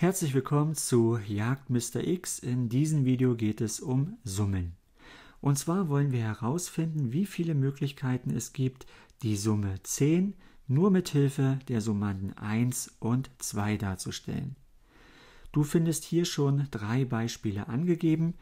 Herzlich willkommen zu Jagd Mr. X. In diesem Video geht es um Summen. Und zwar wollen wir herausfinden, wie viele Möglichkeiten es gibt, die Summe 10 nur mit Hilfe der Summanden 1 und 2 darzustellen. Du findest hier schon drei Beispiele angegeben.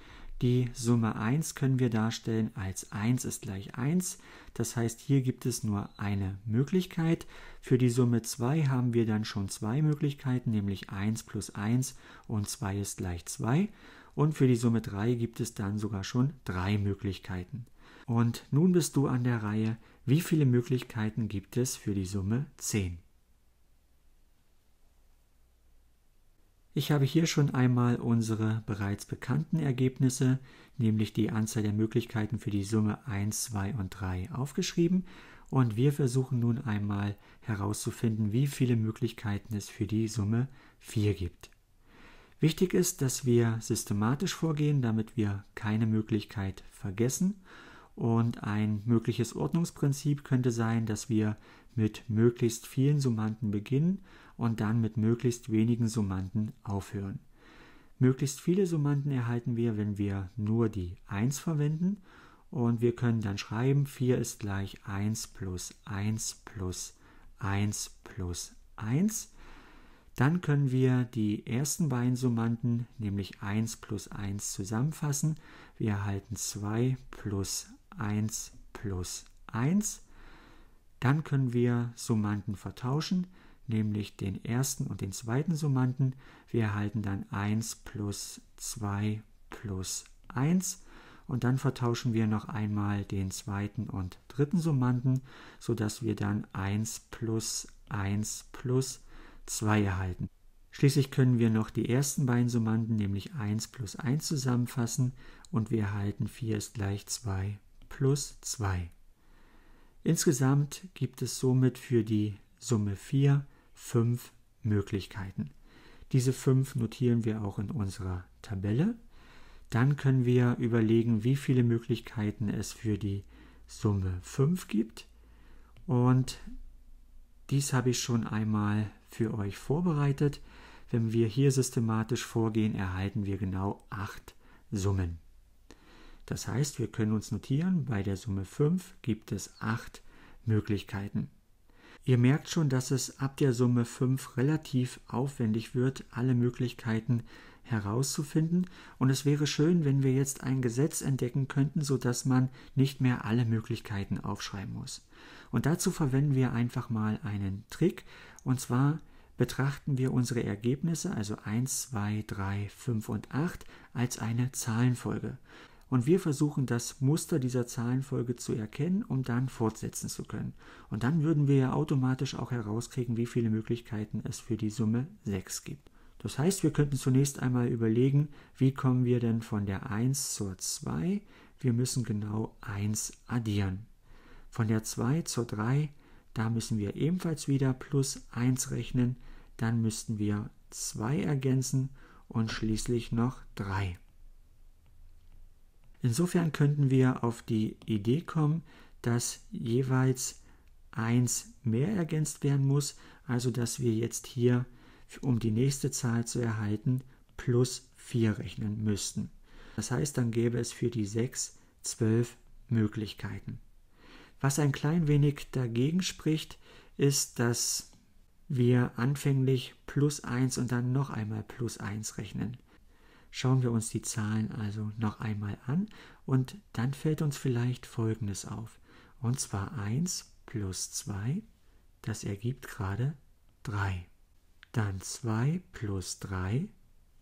Die Summe 1 können wir darstellen als 1 ist gleich 1. Das heißt, hier gibt es nur eine Möglichkeit. Für die Summe 2 haben wir dann schon zwei Möglichkeiten, nämlich 1 plus 1 und 2 ist gleich 2. Und für die Summe 3 gibt es dann sogar schon drei Möglichkeiten. Und nun bist du an der Reihe, wie viele Möglichkeiten gibt es für die Summe 10? Ich habe hier schon einmal unsere bereits bekannten Ergebnisse, nämlich die Anzahl der Möglichkeiten für die Summe 1, 2 und 3 aufgeschrieben und wir versuchen nun einmal herauszufinden, wie viele Möglichkeiten es für die Summe 4 gibt. Wichtig ist, dass wir systematisch vorgehen, damit wir keine Möglichkeit vergessen. Und ein mögliches Ordnungsprinzip könnte sein, dass wir mit möglichst vielen Summanden beginnen und dann mit möglichst wenigen Summanden aufhören. Möglichst viele Summanden erhalten wir, wenn wir nur die 1 verwenden und wir können dann schreiben 4 ist gleich 1 plus 1 plus 1 plus 1. Dann können wir die ersten beiden Summanden, nämlich 1 plus 1, zusammenfassen. Wir erhalten 2 plus 1 plus 1. Dann können wir Summanden vertauschen, nämlich den ersten und den zweiten Summanden. Wir erhalten dann 1 plus 2 plus 1 und dann vertauschen wir noch einmal den zweiten und dritten Summanden, sodass wir dann 1 plus 1 plus 2 erhalten. Schließlich können wir noch die ersten beiden Summanden, nämlich 1 plus 1 zusammenfassen und wir erhalten 4 ist gleich 2 plus 2. Insgesamt gibt es somit für die Summe 4 fünf Möglichkeiten. Diese fünf notieren wir auch in unserer Tabelle. Dann können wir überlegen, wie viele Möglichkeiten es für die Summe 5 gibt. Und dies habe ich schon einmal für euch vorbereitet. Wenn wir hier systematisch vorgehen, erhalten wir genau acht Summen. Das heißt, wir können uns notieren, bei der Summe 5 gibt es 8 Möglichkeiten. Ihr merkt schon, dass es ab der Summe 5 relativ aufwendig wird, alle Möglichkeiten herauszufinden. Und es wäre schön, wenn wir jetzt ein Gesetz entdecken könnten, sodass man nicht mehr alle Möglichkeiten aufschreiben muss. Und dazu verwenden wir einfach mal einen Trick. Und zwar betrachten wir unsere Ergebnisse, also 1, 2, 3, 5 und 8, als eine Zahlenfolge. Und wir versuchen das Muster dieser Zahlenfolge zu erkennen, um dann fortsetzen zu können. Und dann würden wir ja automatisch auch herauskriegen, wie viele Möglichkeiten es für die Summe 6 gibt. Das heißt, wir könnten zunächst einmal überlegen, wie kommen wir denn von der 1 zur 2? Wir müssen genau 1 addieren. Von der 2 zur 3, da müssen wir ebenfalls wieder plus 1 rechnen. Dann müssten wir 2 ergänzen und schließlich noch 3. Insofern könnten wir auf die Idee kommen, dass jeweils eins mehr ergänzt werden muss, also dass wir jetzt hier, um die nächste Zahl zu erhalten, plus 4 rechnen müssten. Das heißt, dann gäbe es für die 6 12 Möglichkeiten. Was ein klein wenig dagegen spricht, ist, dass wir anfänglich plus 1 und dann noch einmal plus 1 rechnen. Schauen wir uns die Zahlen also noch einmal an und dann fällt uns vielleicht Folgendes auf. Und zwar 1 plus 2, das ergibt gerade 3. Dann 2 plus 3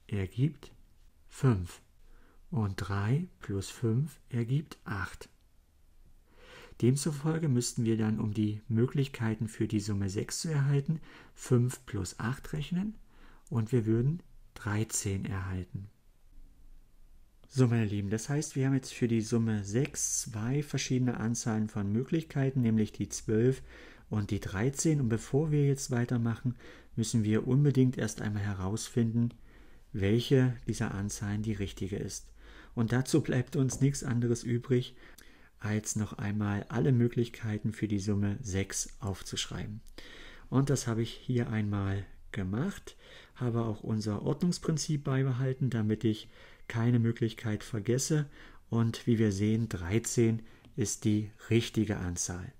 ergibt 5. Und 3 plus 5 ergibt 8. Demzufolge müssten wir dann, um die Möglichkeiten für die Summe 6 zu erhalten, 5 plus 8 rechnen und wir würden 13 erhalten. So, meine Lieben, das heißt, wir haben jetzt für die Summe 6 zwei verschiedene Anzahlen von Möglichkeiten, nämlich die 12 und die 13. Und bevor wir jetzt weitermachen, müssen wir unbedingt erst einmal herausfinden, welche dieser Anzahlen die richtige ist. Und dazu bleibt uns nichts anderes übrig, als noch einmal alle Möglichkeiten für die Summe 6 aufzuschreiben. Und das habe ich hier einmal gemacht, habe auch unser Ordnungsprinzip beibehalten, damit ich keine Möglichkeit vergesse. Und wie wir sehen, 13 ist die richtige Anzahl.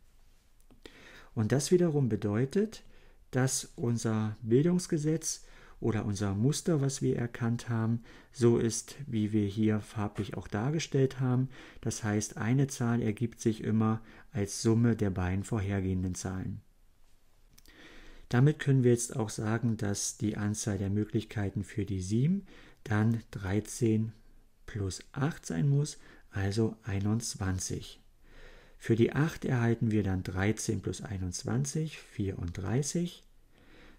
Und das wiederum bedeutet, dass unser Bildungsgesetz oder unser Muster, was wir erkannt haben, so ist, wie wir hier farblich auch dargestellt haben. Das heißt, eine Zahl ergibt sich immer als Summe der beiden vorhergehenden Zahlen. Damit können wir jetzt auch sagen, dass die Anzahl der Möglichkeiten für die 7 dann 13 plus 8 sein muss, also 21. Für die 8 erhalten wir dann 13 plus 21, 34.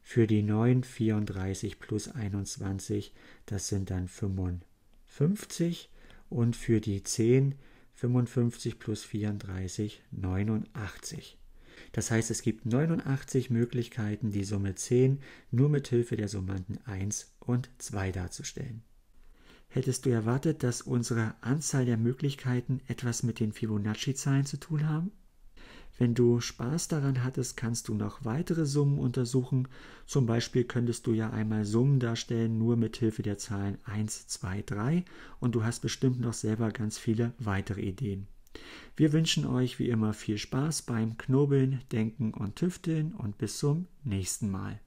Für die 9 34 plus 21, das sind dann 55. Und für die 10 55 plus 34, 89. Das heißt, es gibt 89 Möglichkeiten, die Summe 10 nur mit Hilfe der Summanden 1 und 2 darzustellen. Hättest du erwartet, dass unsere Anzahl der Möglichkeiten etwas mit den Fibonacci-Zahlen zu tun haben? Wenn du Spaß daran hattest, kannst du noch weitere Summen untersuchen. Zum Beispiel könntest du ja einmal Summen darstellen, nur mit Hilfe der Zahlen 1, 2, 3 und du hast bestimmt noch selber ganz viele weitere Ideen. Wir wünschen euch wie immer viel Spaß beim Knobeln, Denken und Tüfteln und bis zum nächsten Mal.